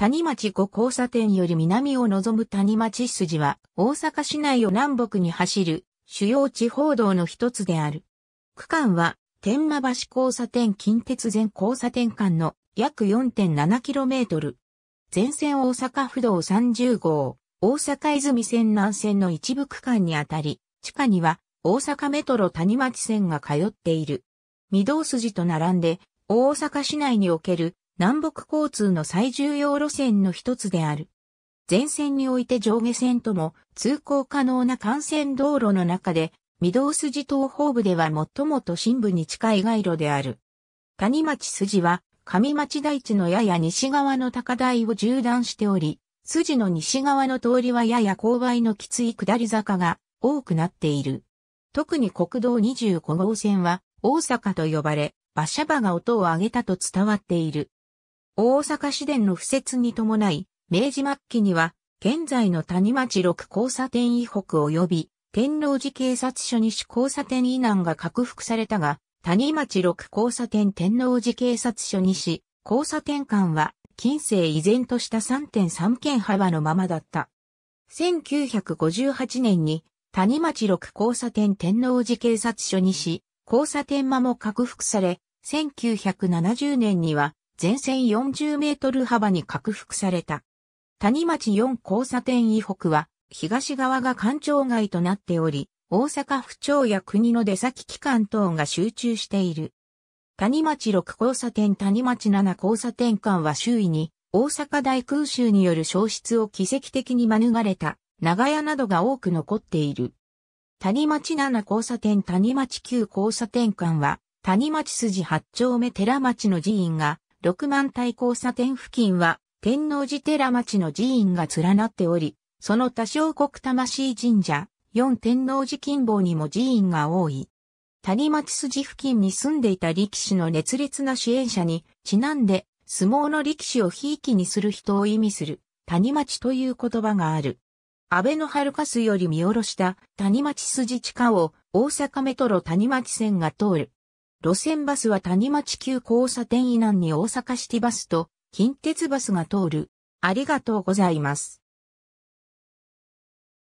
谷町五交差点より南を望む谷町筋は、大阪市内を南北に走る主要地方道の一つである。区間は、天満橋交差点近鉄前交差点間の約 4.7km。全線大阪府道30号、大阪泉線南線の一部区間にあたり、地下には大阪メトロ谷町線が通っている。御堂筋と並んで、大阪市内における南北交通の最重要路線の一つである。全線において上下線とも通行可能な幹線道路の中で、御堂筋東方部では最も都心部に近い街路である。谷町筋は上町台地のやや西側の高台を縦断しており、筋の西側の通りはやや勾配のきつい下り坂が多くなっている。特に国道25号線は大阪と呼ばれ、馬車場が音を上げたと伝わっている。大阪市電の敷設に伴い、明治末期には、現在の谷町六交差点以北及び、天王寺警察署西交差点以南が拡幅されたが、谷町六交差点天王寺警察署西、交差点間は、近世依然とした3.3件幅のままだった。1958年に、谷町六交差点天王寺警察署西、交差点間も拡幅され、1970年には、全線40メートル幅に拡幅された。谷町4交差点以北は、東側が官庁街となっており、大阪府庁や国の出先機関等が集中している。谷町6交差点谷町7交差点間は周囲に、大阪大空襲による消失を奇跡的に免れた、長屋などが多く残っている。谷町7交差点谷町9交差点間は、谷町筋八丁目寺町の寺院が六万体交差点付近は、天王寺寺町の寺院が連なっており、その多少国魂神社、四天王寺近傍にも寺院が多い。谷町筋付近に住んでいた力士の熱烈な支援者に、ちなんで、相撲の力士をひいきにする人を意味する、谷町という言葉がある。安倍の春かすより見下ろした谷町筋地下を大阪メトロ谷町線が通る。路線バスは谷町急交差点以南に大阪シティバスと近鉄バスが通る。ありがとうございます。